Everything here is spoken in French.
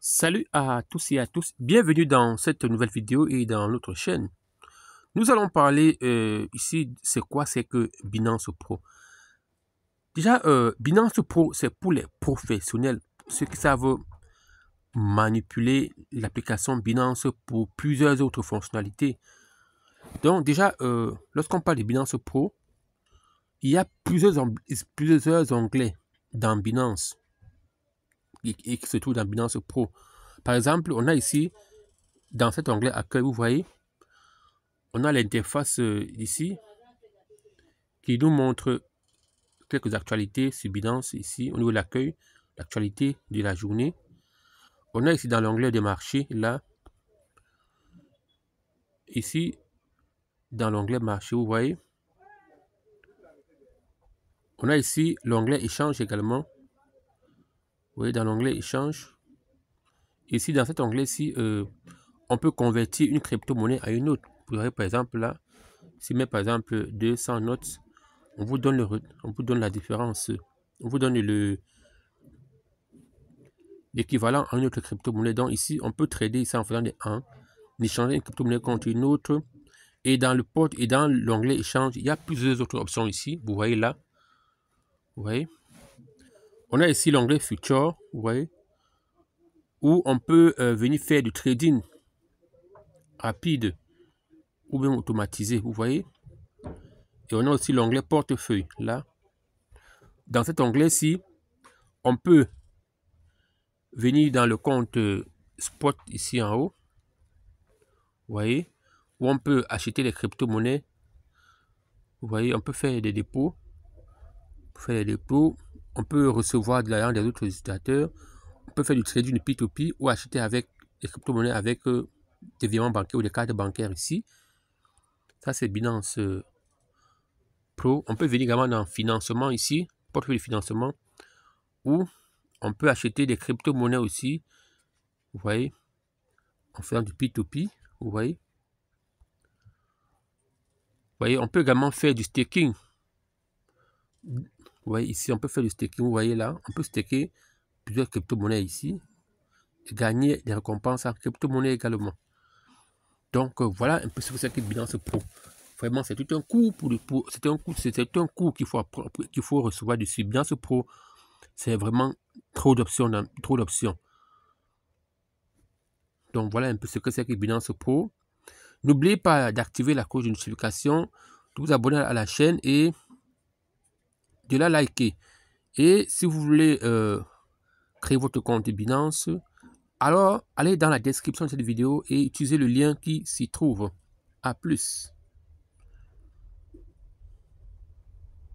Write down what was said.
Salut à tous et à tous, bienvenue dans cette nouvelle vidéo et dans notre chaîne. Nous allons parler euh, ici, c'est quoi C'est que Binance Pro. Déjà, euh, Binance Pro, c'est pour les professionnels, ceux qui savent manipuler l'application Binance pour plusieurs autres fonctionnalités. Donc déjà, euh, lorsqu'on parle de Binance Pro, il y a plusieurs, plusieurs onglets dans Binance et, qui se trouve dans Binance Pro. Par exemple, on a ici, dans cet onglet accueil, vous voyez, on a l'interface euh, ici qui nous montre quelques actualités sur Binance ici au niveau de l'accueil, l'actualité de la journée. On a ici dans l'onglet des marchés, là, ici, dans l'onglet marché, vous voyez, on a ici l'onglet échange également dans l'onglet échange, ici dans cet onglet si euh, on peut convertir une crypto-monnaie à une autre. Vous par exemple là, si met par exemple 200 notes, on vous donne, le, on vous donne la différence. On vous donne le l'équivalent à une autre crypto-monnaie. Donc ici, on peut trader sans en faisant des 1, échanger une crypto-monnaie contre une autre. Et dans le port et dans l'onglet échange, il y a plusieurs autres options ici. Vous voyez là. Vous voyez on a ici l'onglet Future, vous voyez, où on peut euh, venir faire du trading rapide ou bien automatisé, vous voyez. Et on a aussi l'onglet Portefeuille, là. Dans cet onglet-ci, on peut venir dans le compte euh, Spot, ici en haut, vous voyez, où on peut acheter des crypto-monnaies. Vous voyez, on peut faire des dépôts, faire des dépôts, on peut recevoir de l'argent des autres utilisateurs, on peut faire du trading de P2P ou acheter avec des crypto-monnaies avec euh, des virements bancaires ou des cartes bancaires ici. Ça, c'est Binance euh, Pro. On peut venir également dans financement ici, portefeuille de financement, Ou on peut acheter des crypto-monnaies aussi. Vous voyez, en faisant du P2P, vous voyez. Vous voyez, on peut également faire du staking vous voyez ici, on peut faire du staking. Vous voyez là, on peut staker plusieurs crypto-monnaies ici et gagner des récompenses en crypto-monnaie également. Donc euh, voilà un peu ce que c'est que Binance Pro. Vraiment, c'est tout un coup pour, pour c'est un coup, c'est un coup qu'il faut qu'il faut recevoir dessus. Binance Pro, c'est vraiment trop d'options, trop d'options. Donc voilà un peu ce que c'est que Binance Pro. N'oubliez pas d'activer la cloche de notification, de vous abonner à la chaîne et de la liker. Et si vous voulez euh, créer votre compte Binance, alors allez dans la description de cette vidéo et utilisez le lien qui s'y trouve. A plus.